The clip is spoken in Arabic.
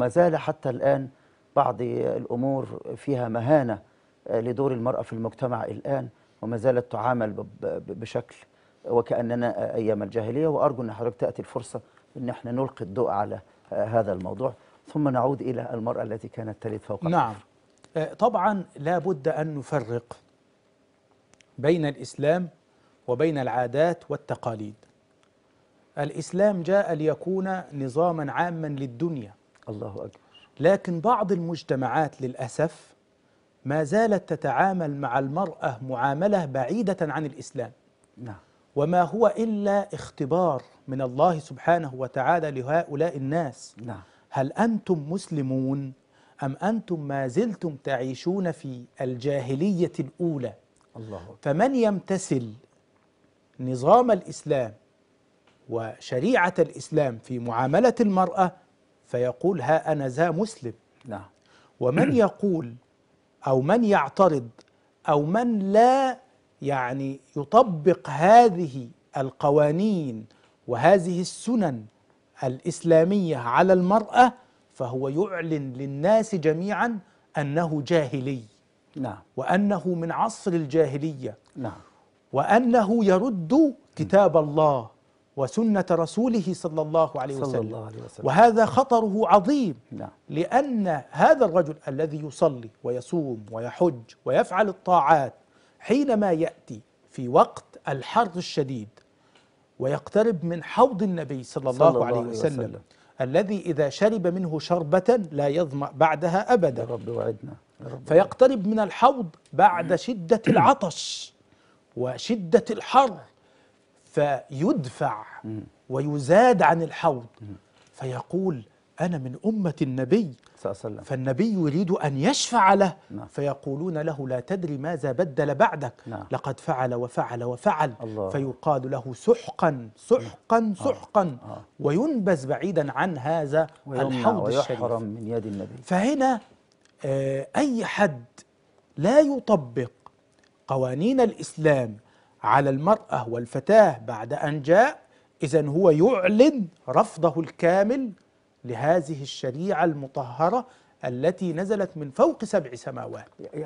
ما زال حتى الآن بعض الأمور فيها مهانة آه، لدور المرأة في المجتمع الآن وما زالت تعامل بشكل وكأننا آه، أيام الجاهلية وأرجو أن حضرتك تأتي الفرصة أن احنا نلقي الضوء على آه، هذا الموضوع ثم نعود إلى المرأة التي كانت تلد فوق نعم الحفر. طبعا لا بد أن نفرق بين الإسلام وبين العادات والتقاليد الإسلام جاء ليكون نظاما عاما للدنيا الله أكبر لكن بعض المجتمعات للأسف ما زالت تتعامل مع المرأة معاملة بعيدة عن الإسلام نعم وما هو إلا اختبار من الله سبحانه وتعالى لهؤلاء الناس نعم هل أنتم مسلمون أم أنتم ما زلتم تعيشون في الجاهلية الأولى الله أكبر. فمن يمتثل نظام الإسلام وشريعة الإسلام في معاملة المرأة فيقول ها أنا ذا مسلم نعم ومن يقول أو من يعترض أو من لا يعني يطبق هذه القوانين وهذه السنن الإسلامية على المرأة فهو يعلن للناس جميعا أنه جاهلي نعم وأنه من عصر الجاهلية نعم وأنه يرد كتاب الله وسنة رسوله صلى الله عليه وسلم, صلى الله عليه وسلم وهذا خطره عظيم نعم لأن هذا الرجل الذي يصلي ويصوم ويحج ويفعل الطاعات حينما يأتي في وقت الحر الشديد ويقترب من حوض النبي صلى الله, صلى الله عليه وسلم, وسلم الذي إذا شرب منه شربة لا يظمأ بعدها أبدا يا رب وعدنا يا رب فيقترب من الحوض بعد شدة العطش وشدة الحر فيدفع ويزاد عن الحوض فيقول أنا من أمة النبي وسلم. فالنبي يريد أن يشفع له نعم. فيقولون له لا تدري ماذا بدل بعدك نعم. لقد فعل وفعل وفعل فيقال له سحقا سحقا آه. سحقا آه. وينبز بعيدا عن هذا الحوض الشريف من يد النبي فهنا آه، أي حد لا يطبق قوانين الإسلام على المرأة والفتاة بعد أن جاء إذا هو يعلن رفضه الكامل لهذه الشريعة المطهرة التي نزلت من فوق سبع سماوات